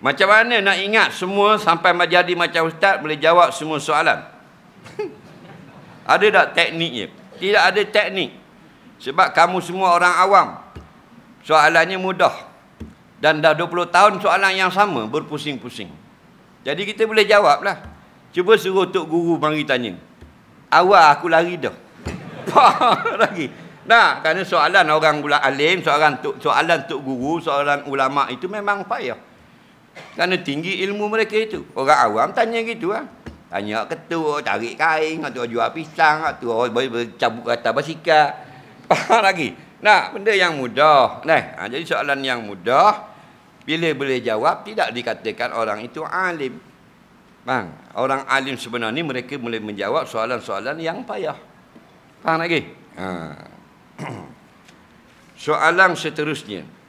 Macam mana nak ingat semua sampai menjadi macam ustaz boleh jawab semua soalan? ada tak tekniknya? Tidak ada teknik. Sebab kamu semua orang awam. Soalannya mudah. Dan dah 20 tahun soalan yang sama berpusing-pusing. Jadi kita boleh jawablah. Cuba suruh Tok Guru mari tanya. Awal aku lari dah. lagi. Nah, kerana soalan orang pula alim, soalan tok, soalan tok guru, soalan ulama itu memang payah. Kerana tinggi ilmu mereka itu. Orang awam tanya gitu lah. Tanya ketua, tarik kain, atau jual pisang, atau orang cabut atas basikal. Faham lagi? Nah, benda yang mudah. Nah, ha, jadi soalan yang mudah, bila boleh jawab, tidak dikatakan orang itu alim. Bang, orang alim sebenarnya mereka boleh menjawab soalan-soalan yang payah. Faham lagi? Ha. Soalan seterusnya.